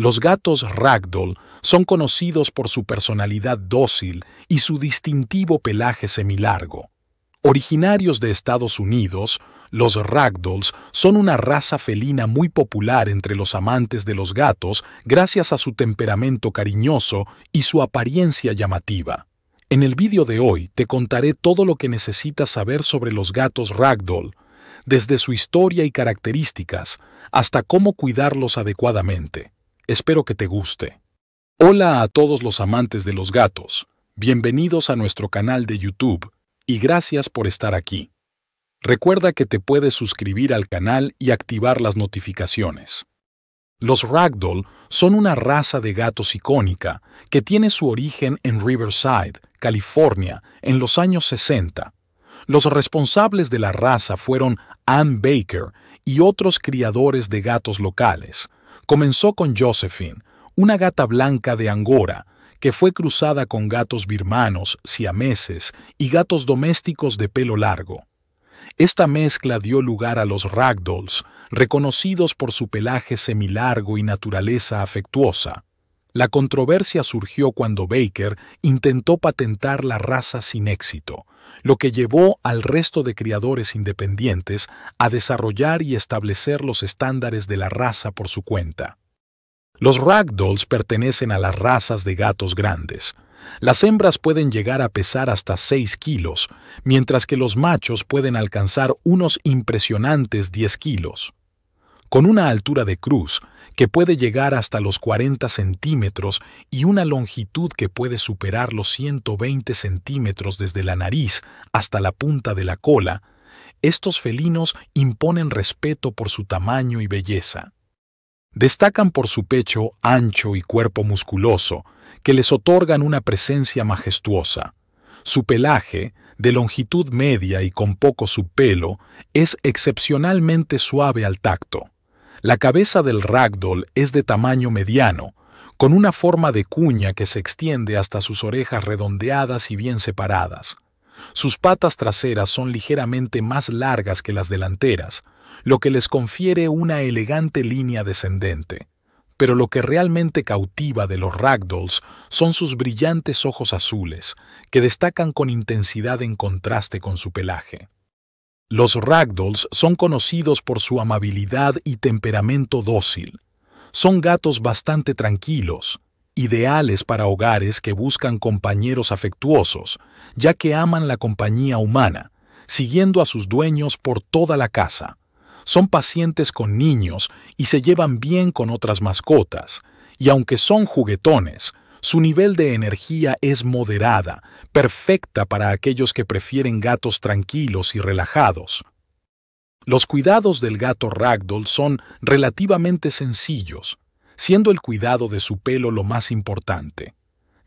Los gatos ragdoll son conocidos por su personalidad dócil y su distintivo pelaje semilargo. Originarios de Estados Unidos, los ragdolls son una raza felina muy popular entre los amantes de los gatos gracias a su temperamento cariñoso y su apariencia llamativa. En el vídeo de hoy te contaré todo lo que necesitas saber sobre los gatos ragdoll, desde su historia y características hasta cómo cuidarlos adecuadamente. Espero que te guste. Hola a todos los amantes de los gatos. Bienvenidos a nuestro canal de YouTube y gracias por estar aquí. Recuerda que te puedes suscribir al canal y activar las notificaciones. Los Ragdoll son una raza de gatos icónica que tiene su origen en Riverside, California, en los años 60. Los responsables de la raza fueron Ann Baker y otros criadores de gatos locales, Comenzó con Josephine, una gata blanca de Angora, que fue cruzada con gatos birmanos, siameses y gatos domésticos de pelo largo. Esta mezcla dio lugar a los ragdolls, reconocidos por su pelaje semilargo y naturaleza afectuosa. La controversia surgió cuando Baker intentó patentar la raza sin éxito, lo que llevó al resto de criadores independientes a desarrollar y establecer los estándares de la raza por su cuenta. Los ragdolls pertenecen a las razas de gatos grandes. Las hembras pueden llegar a pesar hasta 6 kilos, mientras que los machos pueden alcanzar unos impresionantes 10 kilos con una altura de cruz que puede llegar hasta los 40 centímetros y una longitud que puede superar los 120 centímetros desde la nariz hasta la punta de la cola, estos felinos imponen respeto por su tamaño y belleza. Destacan por su pecho ancho y cuerpo musculoso, que les otorgan una presencia majestuosa. Su pelaje, de longitud media y con poco pelo, es excepcionalmente suave al tacto. La cabeza del ragdoll es de tamaño mediano, con una forma de cuña que se extiende hasta sus orejas redondeadas y bien separadas. Sus patas traseras son ligeramente más largas que las delanteras, lo que les confiere una elegante línea descendente. Pero lo que realmente cautiva de los ragdolls son sus brillantes ojos azules, que destacan con intensidad en contraste con su pelaje. Los ragdolls son conocidos por su amabilidad y temperamento dócil. Son gatos bastante tranquilos, ideales para hogares que buscan compañeros afectuosos, ya que aman la compañía humana, siguiendo a sus dueños por toda la casa. Son pacientes con niños y se llevan bien con otras mascotas, y aunque son juguetones, su nivel de energía es moderada, perfecta para aquellos que prefieren gatos tranquilos y relajados. Los cuidados del gato ragdoll son relativamente sencillos, siendo el cuidado de su pelo lo más importante.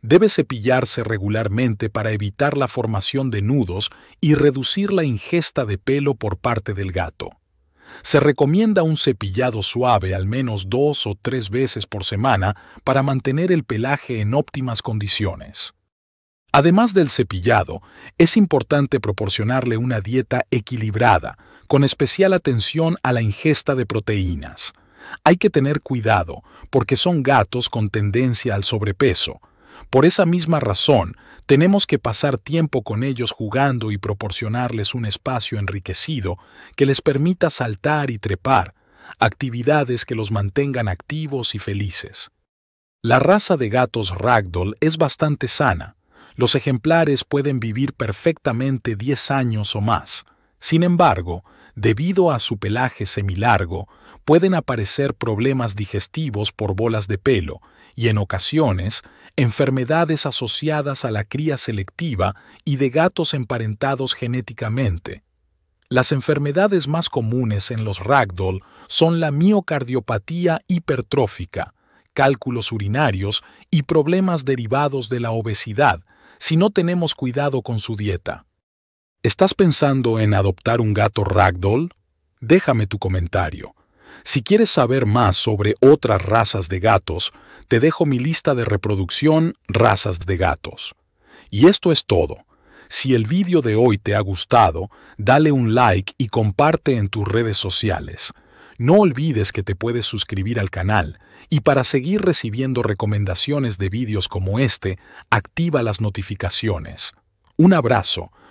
Debe cepillarse regularmente para evitar la formación de nudos y reducir la ingesta de pelo por parte del gato se recomienda un cepillado suave al menos dos o tres veces por semana para mantener el pelaje en óptimas condiciones. Además del cepillado, es importante proporcionarle una dieta equilibrada, con especial atención a la ingesta de proteínas. Hay que tener cuidado, porque son gatos con tendencia al sobrepeso, por esa misma razón, tenemos que pasar tiempo con ellos jugando y proporcionarles un espacio enriquecido que les permita saltar y trepar, actividades que los mantengan activos y felices. La raza de gatos ragdoll es bastante sana. Los ejemplares pueden vivir perfectamente 10 años o más. Sin embargo, debido a su pelaje semilargo, pueden aparecer problemas digestivos por bolas de pelo y, en ocasiones, enfermedades asociadas a la cría selectiva y de gatos emparentados genéticamente. Las enfermedades más comunes en los ragdoll son la miocardiopatía hipertrófica, cálculos urinarios y problemas derivados de la obesidad si no tenemos cuidado con su dieta. ¿Estás pensando en adoptar un gato ragdoll? Déjame tu comentario. Si quieres saber más sobre otras razas de gatos, te dejo mi lista de reproducción Razas de gatos. Y esto es todo. Si el vídeo de hoy te ha gustado, dale un like y comparte en tus redes sociales. No olvides que te puedes suscribir al canal y para seguir recibiendo recomendaciones de vídeos como este, activa las notificaciones. Un abrazo